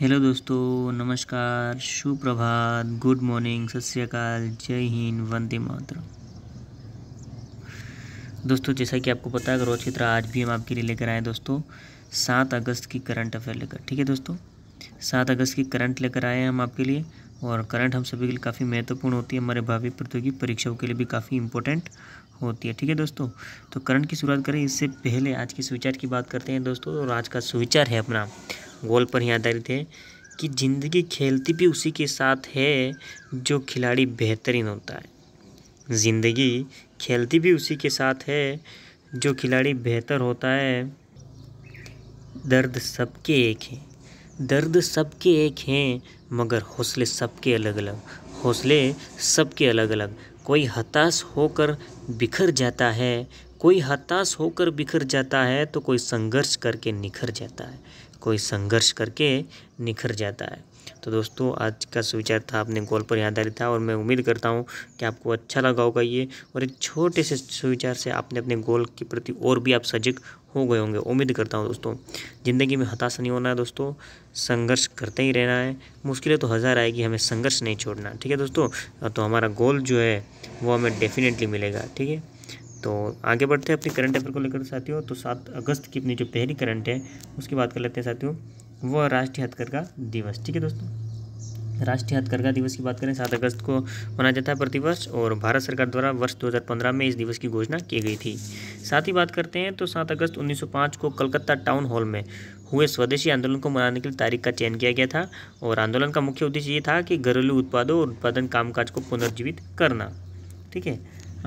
hello दोस्तों नमस्कार सुप्रभात गुड मॉर्निंग सत श्रीकाल जय हिंद वंदे मातरम दोस्तों जैसा कि आपको पता है अगर चित्र आज भी हम आपके लिए लेकर आए दोस्तों सात अगस्त की करंट अफेयर लेकर ठीक है दोस्तों सात अगस्त की करंट लेकर आए हैं हम आपके लिए और करंट हम सभी के लिए काफ़ी महत्वपूर्ण होती है हमारे भावी प्रतियोगी परीक्षाओं के लिए भी काफ़ी इंपॉर्टेंट होती है ठीक है दोस्तों तो करंट की शुरुआत करें इससे पहले आज के सुविचार की बात करते हैं दोस्तों और आज का सुविचार है अपना गोल पर ही आधारित है कि ज़िंदगी खेलती भी उसी के साथ है जो खिलाड़ी बेहतरीन होता है ज़िंदगी खेलती भी उसी के साथ है जो खिलाड़ी बेहतर होता है दर्द सबके एक हैं दर्द सबके एक हैं मगर हौसले सबके अलग अलग हौसले सबके अलग अलग कोई हताश होकर बिखर जाता है कोई हताश होकर बिखर जाता है तो कोई संघर्ष करके निखर जाता है कोई संघर्ष करके निखर जाता है तो दोस्तों आज का सुविचार था अपने गोल पर आधारित था और मैं उम्मीद करता हूँ कि आपको अच्छा लगा होगा ये और एक छोटे से सुविचार से आपने अपने गोल के प्रति और भी आप सजग हो गए होंगे उम्मीद करता हूँ दोस्तों ज़िंदगी में हताश नहीं होना है दोस्तों संघर्ष करते ही रहना है मुश्किलें तो हज़ार आएगी हमें संघर्ष नहीं छोड़ना ठीक है दोस्तों तो हमारा गोल जो है वो हमें डेफिनेटली मिलेगा ठीक है तो आगे बढ़ते हैं अपने करंट अफेयर को लेकर साथियों तो सात अगस्त की अपनी जो पहली करंट है उसकी बात कर लेते हैं साथियों वो राष्ट्रीय हथकरघा दिवस ठीक है दोस्तों राष्ट्रीय हथकरघा दिवस की बात करें सात अगस्त को मनाया जाता है प्रतिवर्ष और भारत सरकार द्वारा वर्ष 2015 में इस दिवस की घोषणा की गई थी साथ ही बात करते हैं तो सात अगस्त 1905 को कलकत्ता टाउन हॉल में हुए स्वदेशी आंदोलन को मनाने के लिए तारीख का चयन किया गया था और आंदोलन का मुख्य उद्देश्य ये था कि घरेलू उत्पादों और उत्पादन कामकाज को पुनर्जीवित करना ठीक है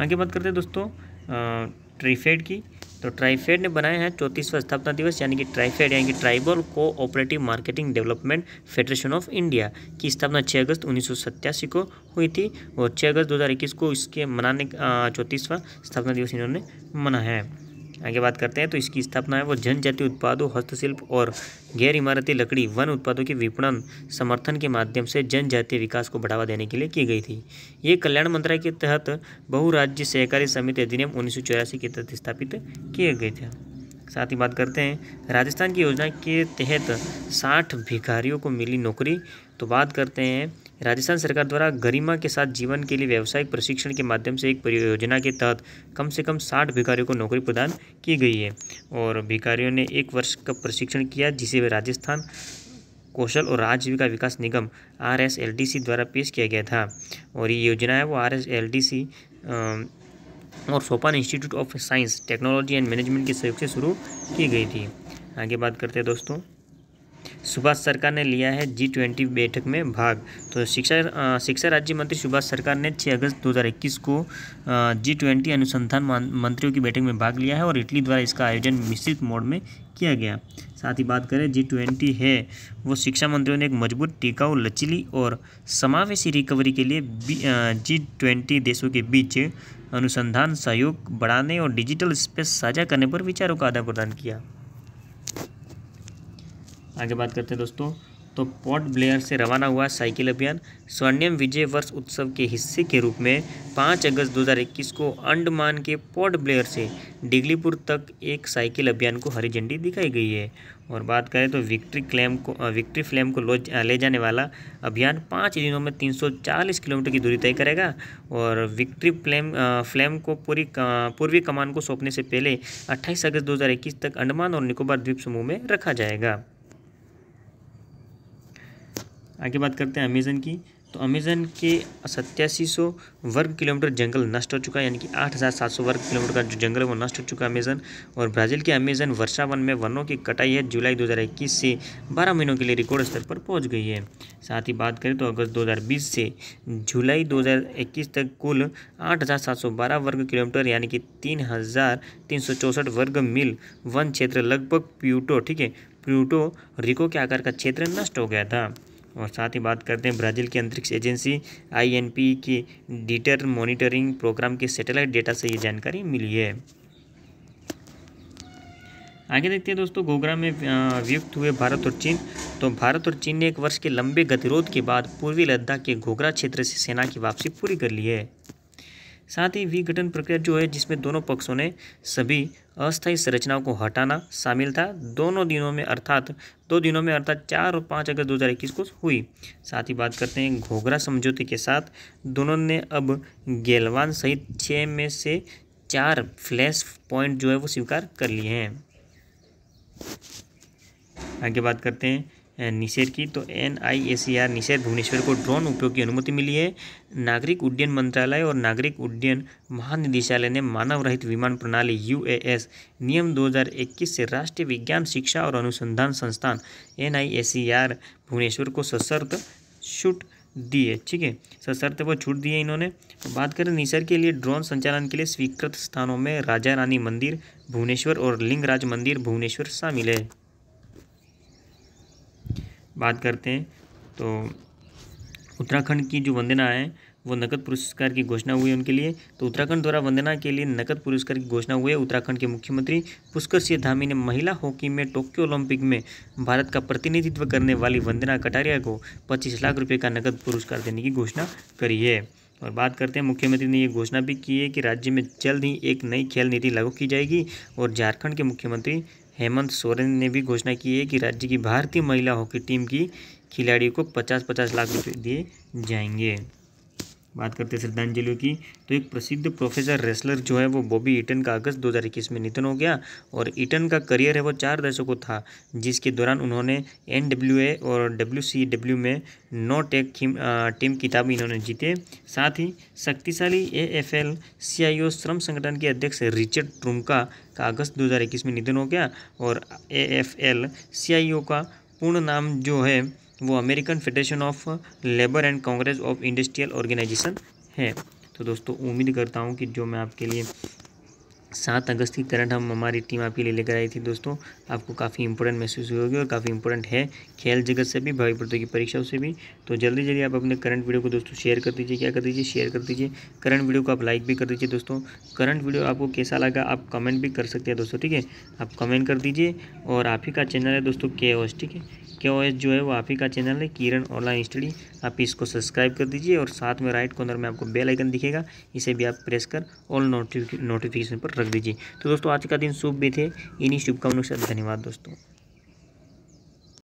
आगे बात करते हैं दोस्तों ट्रीफेड की तो ट्राइफेड ने बनाया है चौंतीसवा स्थापना दिवस यानी कि ट्राइफेड यानी कि tribal cooperative marketing development federation of India की स्थापना 6 अगस्त उन्नीस को हुई थी और 6 अगस्त 2021 को इसके मनाने चौंतीसवा स्थापना दिवस इन्होंने मनाया है आगे बात करते हैं तो इसकी स्थापना है वो जनजातीय उत्पादों हस्तशिल्प और गैर इमारती लकड़ी वन उत्पादों के विपणन समर्थन के माध्यम से जनजातीय विकास को बढ़ावा देने के लिए की गई थी ये कल्याण मंत्रालय के तहत बहुराज्य सहकारी समिति अधिनियम उन्नीस के तहत स्थापित किए गए थे साथ ही बात करते हैं राजस्थान की योजना के तहत साठ भिखारियों को मिली नौकरी तो बात करते हैं राजस्थान सरकार द्वारा गरिमा के साथ जीवन के लिए व्यावसायिक प्रशिक्षण के माध्यम से एक परियोजना के तहत कम से कम साठ भिखारियों को नौकरी प्रदान की गई है और भिखारियों ने एक वर्ष का प्रशिक्षण किया जिसे वे राजस्थान कौशल और आजीविका विकास निगम R S L D C द्वारा पेश किया गया था और ये योजना है वो R S L D C और Sopan institute of science technology and management के सहयोग से शुरू की गई थी आगे बात करते हैं दोस्तों सुभाष सरकार ने लिया है जी ट्वेंटी बैठक में भाग तो शिक्षा शिक्षा राज्य मंत्री सुभाष सरकार ने 6 अगस्त 2021 को जी ट्वेंटी अनुसंधान मंत्रियों की बैठक में भाग लिया है और इटली द्वारा इसका आयोजन मिश्रित मोड में किया गया साथ ही बात करें जी ट्वेंटी है वो शिक्षा मंत्रियों ने एक मजबूत टिकाऊ लचीली और समावेशी रिकवरी के लिए जी ट्वेंटी देशों के बीच अनुसंधान सहयोग बढ़ाने और डिजिटल स्पेस साझा करने पर विचारों का आदान प्रदान किया आगे बात करते हैं दोस्तों तो पोर्ट ब्लेयर से रवाना हुआ साइकिल अभियान स्वर्णिम विजय वर्ष उत्सव के हिस्से के रूप में 5 अगस्त 2021 को अंडमान के पोर्ट ब्लेयर से डिगलीपुर तक एक साइकिल अभियान को हरी झंडी दिखाई गई है और बात करें तो विक्ट्री क्लेम को विक्ट्री फ्लेम को ले जाने वाला अभियान पाँच दिनों में 340 किलोमीटर की दूरी तय करेगा और विक्ट्री फ्लेम फ्लेम को पूरी पूर्वी कमान को सौंपने से पहले अट्ठाईस अगस्त दो तक अंडमान और निकोबार द्वीप समूह में रखा जाएगा आगे बात करते हैं अमेज़न की तो अमेज़न के सत्यासी सौ वर्ग किलोमीटर जंगल नष्ट हो चुका है यानी कि आठ हज़ार सात सौ वर्ग किलोमीटर का जो जंगल है वो नष्ट हो चुका है अमेज़न और ब्राज़ील के अमेज़न वर्षा वन में वनों की कटाई है जुलाई 2021 से 12 महीनों के लिए रिकॉर्ड स्तर पर पहुंच गई है साथ ही बात करें तो अगस्त 2020 से जुलाई 2021 तक कुल आठ वर्ग किलोमीटर यानी कि तीन वर्ग मील वन क्षेत्र लगभग प्यूटो ठीक है प्यूटो रिको के आकार का क्षेत्र नष्ट हो गया था और साथ ही बात करते हैं ब्राज़ील की अंतरिक्ष एजेंसी आईएनपी की डिटर मॉनिटरिंग प्रोग्राम के सैटेलाइट डेटा से ये जानकारी मिली है आगे देखते हैं दोस्तों गोगरा में वियुक्त हुए भारत और चीन तो भारत और चीन ने एक वर्ष के लंबे गतिरोध के बाद पूर्वी लद्दाख के घोगरा क्षेत्र से सेना की वापसी पूरी कर ली है साथ ही विघटन प्रक्रिया जो है जिसमें दोनों पक्षों ने सभी अस्थायी संरचनाओं को हटाना शामिल था दोनों दिनों में अर्थात दो दिनों में अर्थात चार और पाँच अगस्त इक्कीस को हुई साथ ही बात करते हैं घोघरा समझौते के साथ दोनों ने अब गेलवान सहित छः में से चार फ्लैश पॉइंट जो है वो स्वीकार कर लिए हैं आगे बात करते हैं निषेध की तो N I A C are निषेध भुवनेश्वर को ड्रोन उपयोग की अनुमति मिली है नागरिक उड्डयन मंत्रालय और नागरिक उड्डयन महानिदेशालय ने मानव रहित विमान प्रणाली यू ए एस नियम 2021 से राष्ट्रीय विज्ञान शिक्षा और अनुसंधान संस्थान N I A C R Bhubaneswar को सशर्त छूट दी है ठीक है सशर्त वो छूट दी है इन्होंने बात करें निसर के लिए ड्रोन संचालन के लिए स्वीकृत स्थानों में राजा रानी मंदिर भुवनेश्वर और लिंगराज मंदिर भुवनेश्वर शामिल है बात करते हैं तो उत्तराखंड की जो वंदना है वो नकद पुरस्कार की घोषणा हुई उनके लिए तो उत्तराखंड द्वारा वंदना के लिए नकद पुरस्कार की घोषणा हुई है उत्तराखंड के मुख्यमंत्री पुष्कर सिंह धामी ने महिला हॉकी में टोक्यो ओलंपिक में भारत का प्रतिनिधित्व करने वाली वंदना कटारिया को पच्चीस लाख रुपये का नकद पुरस्कार देने की घोषणा करी है और बात करते हैं मुख्यमंत्री ने ये घोषणा भी की है कि राज्य में जल्द ही एक नई खेल नीति लागू की जाएगी और झारखंड के मुख्यमंत्री हेमंत सोरेन ने भी घोषणा की है कि राज्य की भारतीय महिला हॉकी टीम की खिलाड़ियों को पचास पचास लाख रुपये दिए जाएंगे बात करते हैं श्रद्धांजलि की तो एक प्रसिद्ध प्रोफेसर रेसलर जो है वो बॉबी ईटन का अगस्त 2021 में निधन हो गया और ईटन का करियर है वो चार दशकों था जिसके दौरान उन्होंने एन और डब्ल्यू में नो टेक टीम किताब इन्होंने जीते साथ ही शक्तिशाली ए एफ एल ओ श्रम संगठन के अध्यक्ष रिचर्ड ट्रुमका का अगस्त इक्कीस में निधन हो गया और ए एफ एल ओ का पूर्ण नाम जो है वो American federation of labor and congress of industrial organization है तो दोस्तों उम्मीद करता हूँ कि जो मैं आपके लिए सात अगस्त की करंट हम हमारी टीम आपके लिए लेकर आई थी दोस्तों आपको काफ़ी इंपॉर्टेंट महसूस हुई होगी और काफ़ी इंपॉर्टेंट है खेल जगत से भी भावी प्रतियोगी परीक्षाओं से भी तो जल्दी जल्दी आप अपने करंट वीडियो को दोस्तों शेयर कर दीजिए क्या कर दीजिए शेयर कर दीजिए करंट वीडियो को आप लाइक भी कर दीजिए दोस्तों करंट वीडियो आपको कैसा लगा आप कमेंट भी कर सकते हैं दोस्तों ठीक है आप कमेंट कर दीजिए और आप ही का चैनल है दोस्तों के ठीक है के जो है वो आप ही का चैनल है किरण ऑनलाइन स्टडी आप इसको सब्सक्राइब कर दीजिए और साथ में राइट कॉर्नर में आपको बेल आइकन दिखेगा इसे भी आप प्रेस कर ऑल नोटिफिकेशन पर रख दीजिए तो दोस्तों आज का दिन शुभ भी थे इन्हीं शुभकामनाओं के साथ धन्यवाद दोस्तों